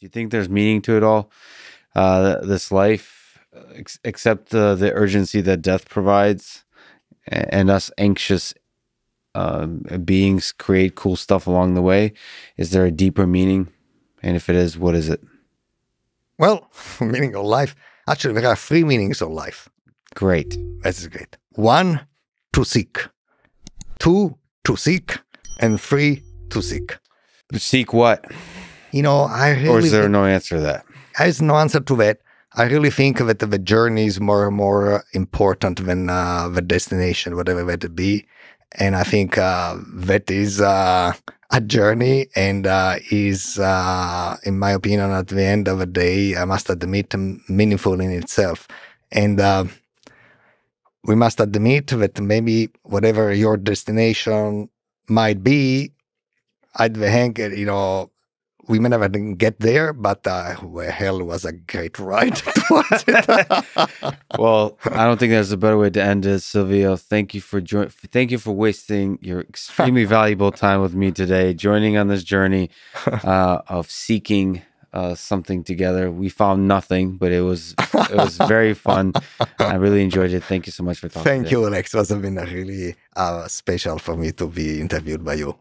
Do you think there's meaning to it all? Uh, this life, ex- except uh, the urgency that death provides, and, and us anxious um, beings create cool stuff along the way. Is there a deeper meaning? And if it is, what is it? Well, meaning of life. Actually, there are three meanings of life. Great. That's great. One, to seek. Two, to seek. And three, to seek. Seek what? you know, I really. Or is there no answer to that? There's no answer to that. I really think that the journey is more and more important than uh, the destination, whatever that be. And I think uh, that is uh, a journey, and uh, is, uh, in my opinion, at the end of the day, I must admit, um, meaningful in itself. And uh, we must admit that maybe whatever your destination might be, at the end, you know, we may never get there, but uh, well, hell was a great ride. well, I don't think that's a better way to end it, Silvio. Thank you for Thank you for wasting your extremely valuable time with me today, joining on this journey uh, of seeking uh, something together. We found nothing, but it was it was very fun. I really enjoyed it. Thank you so much for talking. Thank today. you, Alex. It was been really uh, special for me to be interviewed by you.